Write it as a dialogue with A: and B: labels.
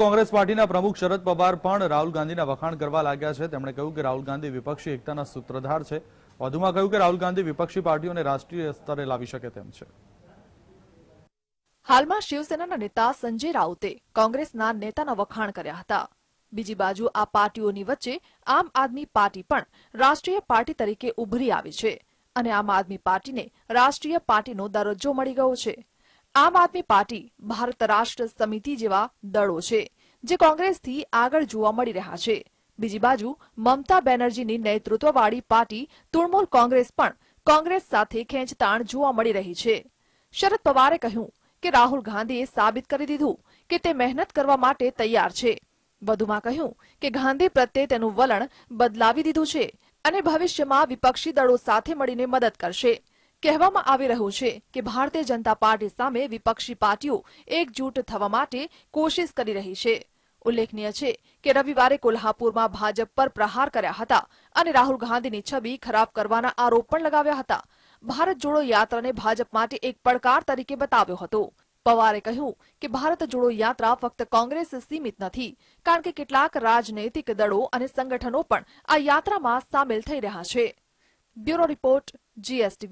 A: કોંગ્રેસ પાર્ટીના પ્રમુખ શરદ પવાર પણ રાહુલ ગાંધીના વખાણ કરવા લાગ્યા છે તેમણે કહ્યું કે રાહુલ ગાંધી વિપક્ષી એકતાના સૂત્રધાર છે વધુમાં કહ્યું કે રાહુલ ગાંધી વિપક્ષી પાર્ટીઓને રાષ્ટ્રીય સ્તરે લાવી શકે તેમ છે
B: હાલમાં શિવસેનાના નેતા સંજય રાઉતે કોંગ્રેસના નેતાના વખાણ કર્યા હતા બીજી બાજુ આ પાર્ટીઓની વચ્ચે આમ આદમી પાર્ટી પણ રાષ્ટ્રીય પાર્ટી તરીકે ઉભરી આવી છે અને આમ આદમી પાર્ટીને રાષ્ટ્રીય પાર્ટીનો દરજ્જો મળી ગયો છે આમ આદમી પાર્ટી ભારત રાષ્ટ્ર સમિતિ જેવા દળો છે જે કોંગ્રેસથી આગળ જોવા મળી રહ્યા છે બીજી બાજુ મમતા બેનર્જીની નેતૃત્વવાળી પાર્ટી તૃણમૂલ કોંગ્રેસ પણ કોંગ્રેસ સાથે ખેંચતાણ જોવા મળી રહી છે શરદ પવારે કહ્યું કે રાહુલ ગાંધીએ સાબિત કરી દીધું કે તે મહેનત કરવા માટે તૈયાર છે વધુમાં કહ્યું કે ગાંધી પ્રત્યે તેનું વલણ બદલાવી દીધું છે અને ભવિષ્યમાં વિપક્ષી દળો સાથે મળીને મદદ કરશે કહેવામાં આવી રહ્યું છે કે ભારતીય જનતા પાર્ટી સામે વિપક્ષી પાર્ટીઓ એકજૂટ થવા માટે કોશિશ કરી રહી છે ઉલ્લેખનીય છે કે રવિવારે કોલ્હાપુરમાં ભાજપ પર પ્રહાર કર્યા હતા અને રાહુલ ગાંધીની છબી ખરાબ કરવાના આરોપ પણ લગાવ્યા હતા ભારત જોડો યાત્રાને ભાજપ માટે એક પડકાર તરીકે બતાવ્યો હતો પવારે કહ્યું કે ભારત જોડો યાત્રા ફક્ત કોંગ્રેસ સીમિત નથી કારણ કે કેટલાક રાજનૈતિક દળો અને સંગઠનો પણ આ યાત્રામાં સામેલ થઈ રહ્યા છે બ્યુરો રિપોર્ટ જીએસટી